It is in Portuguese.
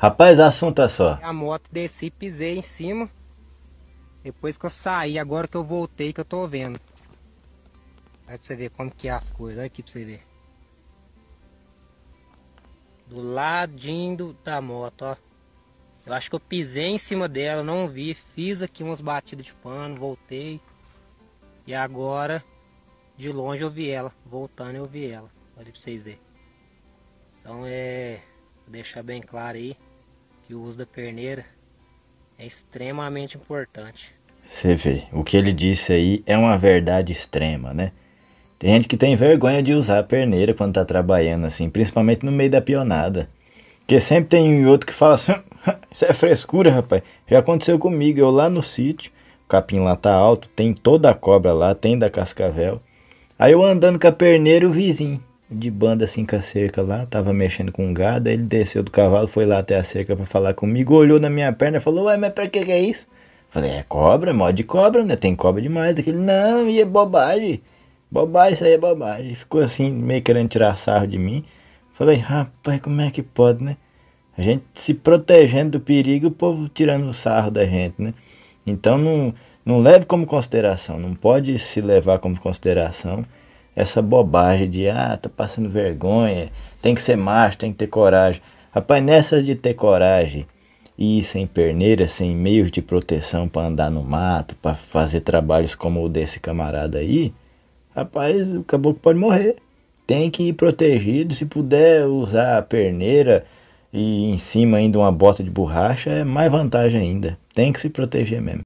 Rapaz, assunto é só. A moto desci, pisei em cima. Depois que eu saí, agora que eu voltei, que eu tô vendo. Vai pra você ver como que é as coisas. Olha aqui pra você ver. Do ladinho da moto, ó. Eu acho que eu pisei em cima dela, não vi. Fiz aqui umas batidas de pano, voltei. E agora, de longe eu vi ela. Voltando eu vi ela. Olha pra vocês verem. Então é... Vou deixar bem claro aí e o uso da perneira é extremamente importante. Você vê, o que ele disse aí é uma verdade extrema, né? Tem gente que tem vergonha de usar a perneira quando tá trabalhando assim, principalmente no meio da pionada. Porque sempre tem um e outro que fala assim, isso é frescura, rapaz. Já aconteceu comigo, eu lá no sítio, o capim lá tá alto, tem toda a cobra lá, tem da cascavel. Aí eu andando com a perneira, o vizinho de banda assim com a cerca lá, tava mexendo com um gado, ele desceu do cavalo, foi lá até a cerca para falar comigo, olhou na minha perna e falou, ué, mas pra que que é isso? Falei, é cobra, mó de cobra, né? Tem cobra demais. Aquele, não, e é bobagem. Bobagem, isso aí é bobagem. Ficou assim, meio querendo tirar sarro de mim. Falei, rapaz, como é que pode, né? A gente se protegendo do perigo, o povo tirando sarro da gente, né? Então não, não leve como consideração, não pode se levar como consideração essa bobagem de ah, tá passando vergonha, tem que ser macho, tem que ter coragem. Rapaz, nessa de ter coragem e ir sem perneira, sem meios de proteção para andar no mato, para fazer trabalhos como o desse camarada aí, rapaz, o caboclo pode morrer. Tem que ir protegido, se puder usar a perneira e em cima ainda uma bota de borracha, é mais vantagem ainda. Tem que se proteger mesmo.